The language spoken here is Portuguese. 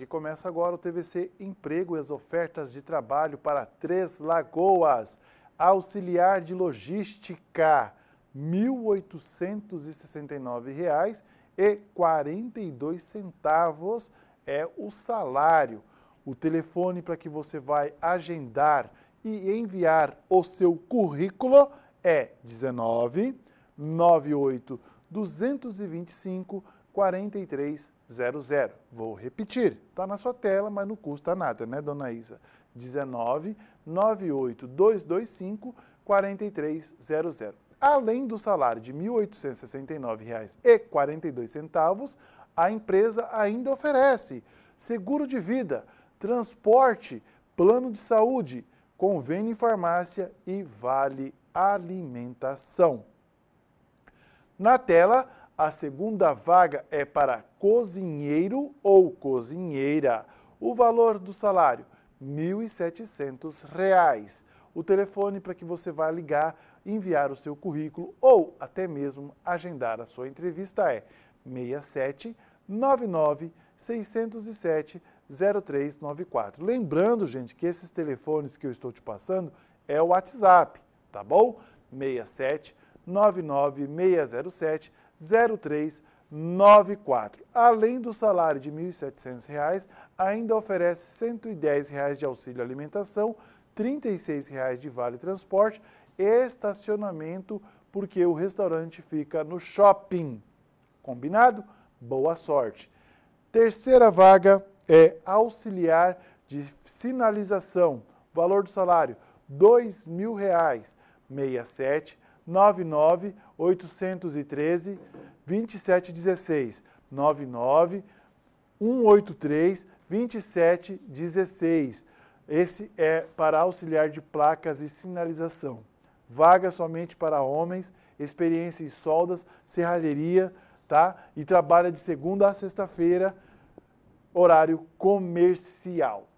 porque começa agora o TVC Emprego e as ofertas de trabalho para Três Lagoas. Auxiliar de logística, R$ 1.869,42 é o salário. O telefone para que você vai agendar e enviar o seu currículo é 19 98 225 4300. Vou repetir, está na sua tela, mas não custa nada, né, dona Isa? 19 98 225 4300. Além do salário de R$ 1.869,42, a empresa ainda oferece seguro de vida, transporte, plano de saúde, convênio em farmácia e vale alimentação. Na tela, a segunda vaga é para cozinheiro ou cozinheira. O valor do salário, R$ 1.700. O telefone para que você vá ligar, enviar o seu currículo ou até mesmo agendar a sua entrevista é 6799 607 0394. Lembrando, gente, que esses telefones que eu estou te passando é o WhatsApp, tá bom? 67 99 607 0394. Além do salário de R$ 1.700, ainda oferece R$ 110,00 de auxílio alimentação, R$ 36,00 de vale transporte, estacionamento, porque o restaurante fica no shopping. Combinado? Boa sorte. Terceira vaga é auxiliar de sinalização. Valor do salário R$ 2.000, 67 99 813 2716. 99 183 2716. Esse é para auxiliar de placas e sinalização. Vaga somente para homens, experiência em soldas, serralheria, tá? E trabalha de segunda a sexta-feira, horário comercial.